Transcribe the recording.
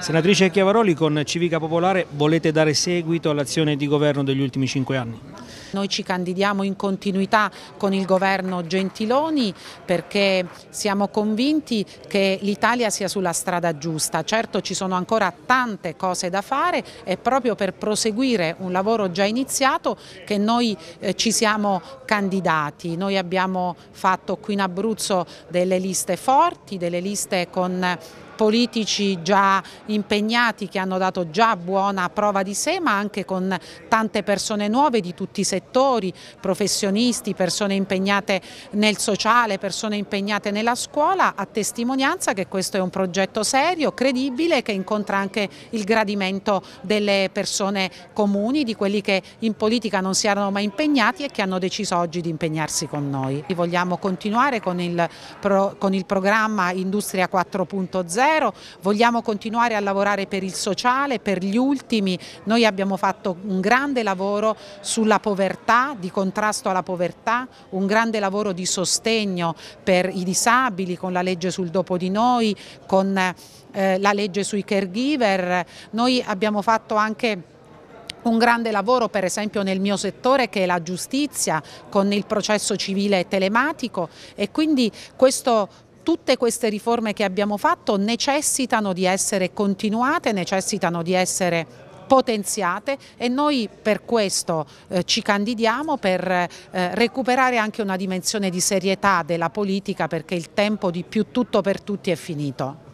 Senatrice Chiavaroli, con Civica Popolare volete dare seguito all'azione di governo degli ultimi cinque anni? Noi ci candidiamo in continuità con il governo Gentiloni perché siamo convinti che l'Italia sia sulla strada giusta. Certo ci sono ancora tante cose da fare e proprio per proseguire un lavoro già iniziato che noi eh, ci siamo candidati. Noi abbiamo fatto qui in Abruzzo delle liste forti, delle liste con politici già impegnati che hanno dato già buona prova di sé ma anche con tante persone nuove di tutti i settori settori, professionisti, persone impegnate nel sociale, persone impegnate nella scuola, a testimonianza che questo è un progetto serio, credibile, che incontra anche il gradimento delle persone comuni, di quelli che in politica non si erano mai impegnati e che hanno deciso oggi di impegnarsi con noi. Vogliamo continuare con il, pro, con il programma Industria 4.0, vogliamo continuare a lavorare per il sociale, per gli ultimi, noi abbiamo fatto un grande lavoro sulla povertà povertà, di contrasto alla povertà, un grande lavoro di sostegno per i disabili con la legge sul dopo di noi, con eh, la legge sui caregiver. Noi abbiamo fatto anche un grande lavoro per esempio nel mio settore che è la giustizia con il processo civile telematico e quindi questo tutte queste riforme che abbiamo fatto necessitano di essere continuate, necessitano di essere potenziate e noi per questo eh, ci candidiamo per eh, recuperare anche una dimensione di serietà della politica perché il tempo di più tutto per tutti è finito.